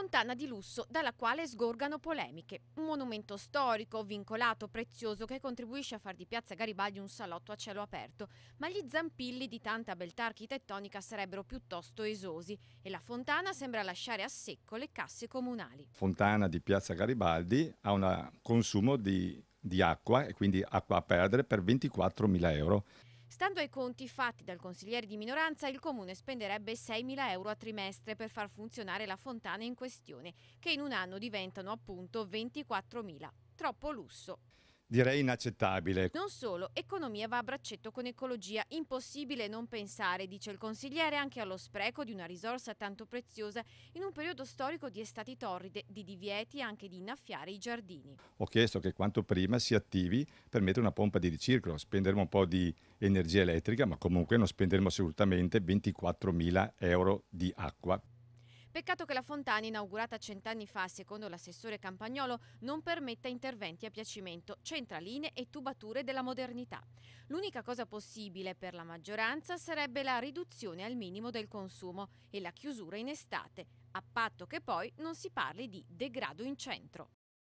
fontana di lusso dalla quale sgorgano polemiche. Un monumento storico, vincolato, prezioso che contribuisce a far di Piazza Garibaldi un salotto a cielo aperto, ma gli zampilli di tanta beltà architettonica sarebbero piuttosto esosi e la fontana sembra lasciare a secco le casse comunali. Fontana di Piazza Garibaldi ha un consumo di, di acqua e quindi acqua a perdere per 24.000 euro. Stando ai conti fatti dal consigliere di minoranza, il comune spenderebbe 6.000 euro a trimestre per far funzionare la fontana in questione, che in un anno diventano appunto 24.000. Troppo lusso direi inaccettabile. Non solo, economia va a braccetto con ecologia, impossibile non pensare, dice il consigliere, anche allo spreco di una risorsa tanto preziosa in un periodo storico di estati torride, di divieti anche di innaffiare i giardini. Ho chiesto che quanto prima si attivi per mettere una pompa di ricircolo, spenderemo un po' di energia elettrica, ma comunque non spenderemo assolutamente 24.000 euro di acqua. Peccato che la fontana, inaugurata cent'anni fa, secondo l'assessore Campagnolo, non permetta interventi a piacimento, centraline e tubature della modernità. L'unica cosa possibile per la maggioranza sarebbe la riduzione al minimo del consumo e la chiusura in estate, a patto che poi non si parli di degrado in centro.